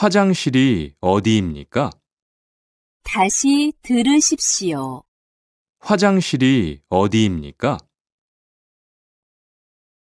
화장실이 어디입니까? 다시 들으십시오. 화장실이 어디입니까?